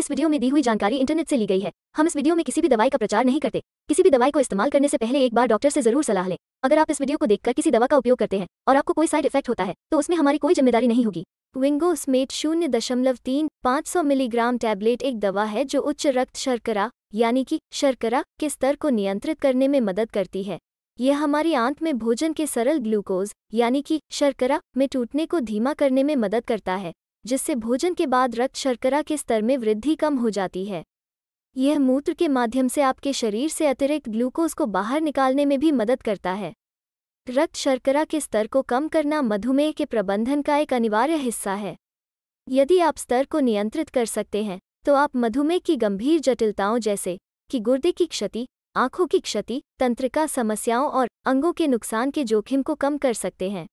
इस वीडियो में दी हुई जानकारी इंटरनेट से ली गई है हम इस वीडियो में किसी भी दवाई का प्रचार नहीं करते किसी भी दवाई को इस्तेमाल करने से पहले एक बार डॉक्टर से जरूर सलाह लें अगर आप इस वीडियो को देखकर किसी दवा का उपयोग करते हैं और आपको कोई साइड इफेक्ट होता है तो उसमें हमारी कोई जिम्मेदारी नहीं होगी विंगो स्मेट शून्य दशमलव तीन पाँच सौ मिलीग्राम टैबलेट एक दवा है जो उच्च रक्त शर्करा यानी कि शर्करा के स्तर को नियंत्रित करने में मदद करती है यह हमारी आंत में भोजन के सरल ग्लूकोज यानी कि शर्करा में टूटने को धीमा करने में मदद करता है जिससे भोजन के बाद रक्त शर्करा के स्तर में वृद्धि कम हो जाती है यह मूत्र के माध्यम से आपके शरीर से अतिरिक्त ग्लूकोज को बाहर निकालने में भी मदद करता है रक्त शर्करा के स्तर को कम करना मधुमेह के प्रबंधन का एक अनिवार्य हिस्सा है यदि आप स्तर को नियंत्रित कर सकते हैं तो आप मधुमेह की गंभीर जटिलताओं जैसे कि गुर्दे की क्षति आंखों की क्षति तंत्रिका समस्याओं और अंगों के नुकसान के जोखिम को कम कर सकते हैं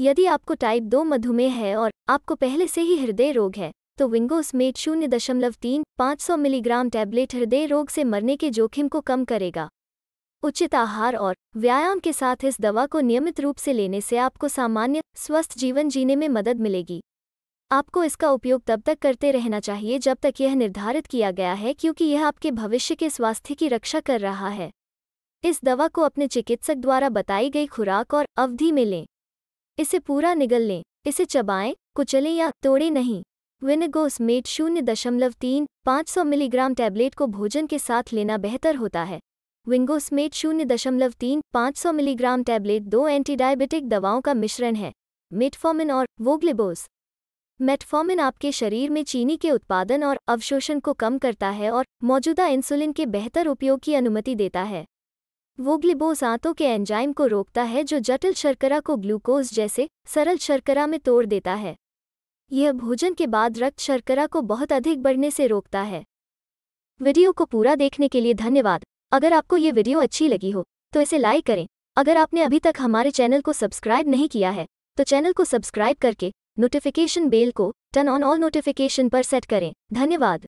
यदि आपको टाइप दो मधुमेह है और आपको पहले से ही हृदय रोग है तो विंगोस मेट शून्य दशमलव तीन पाँच सौ मिलीग्राम टैबलेट हृदय रोग से मरने के जोखिम को कम करेगा उचित आहार और व्यायाम के साथ इस दवा को नियमित रूप से लेने से आपको सामान्य स्वस्थ जीवन जीने में मदद मिलेगी आपको इसका उपयोग तब तक करते रहना चाहिए जब तक यह निर्धारित किया गया है क्योंकि यह आपके भविष्य के स्वास्थ्य की रक्षा कर रहा है इस दवा को अपने चिकित्सक द्वारा बताई गई खुराक और अवधि में लें इसे पूरा निगल लें इसे चबाएं कुचलें या तोड़े नहीं विनगोस मेट शून्य दशमलव तीन पाँच सौ मिलीग्राम टैबलेट को भोजन के साथ लेना बेहतर होता है विंगोसमेट शून्य दशमलव तीन पाँच सौ मिलीग्राम टैबलेट दो एंटीडायबिटिक दवाओं का मिश्रण है मेटफॉर्मिन और वोग्लिबोस मेटफॉर्मिन आपके शरीर में चीनी के उत्पादन और अवशोषण को कम करता है और मौजूदा इंसुलिन के बेहतर उपयोग की अनुमति देता है वो ग्लिबोज आंतों के एंजाइम को रोकता है जो जटिल शर्करा को ग्लूकोज जैसे सरल शर्करा में तोड़ देता है यह भोजन के बाद रक्त शर्करा को बहुत अधिक बढ़ने से रोकता है वीडियो को पूरा देखने के लिए धन्यवाद अगर आपको ये वीडियो अच्छी लगी हो तो इसे लाइक करें अगर आपने अभी तक हमारे चैनल को सब्सक्राइब नहीं किया है तो चैनल को सब्सक्राइब करके नोटिफिकेशन बेल को टर्न ऑन ऑल नोटिफिकेशन पर सेट करें धन्यवाद